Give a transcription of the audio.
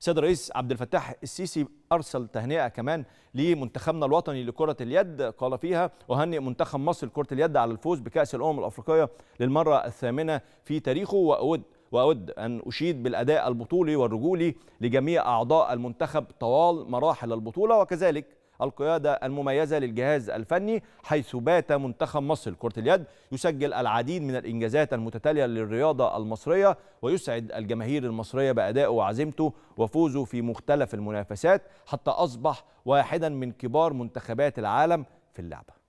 السيد الرئيس عبد الفتاح السيسي ارسل تهنئه كمان لمنتخبنا الوطني لكره اليد قال فيها اهنئ منتخب مصر لكره اليد على الفوز بكاس الامم الافريقيه للمره الثامنه في تاريخه واود وأود أن أشيد بالأداء البطولي والرجولي لجميع أعضاء المنتخب طوال مراحل البطولة وكذلك القيادة المميزة للجهاز الفني حيث بات منتخب مصر لكرة اليد يسجل العديد من الإنجازات المتتالية للرياضة المصرية ويسعد الجماهير المصرية بأدائه وعزيمته وفوزه في مختلف المنافسات حتى أصبح واحدا من كبار منتخبات العالم في اللعبة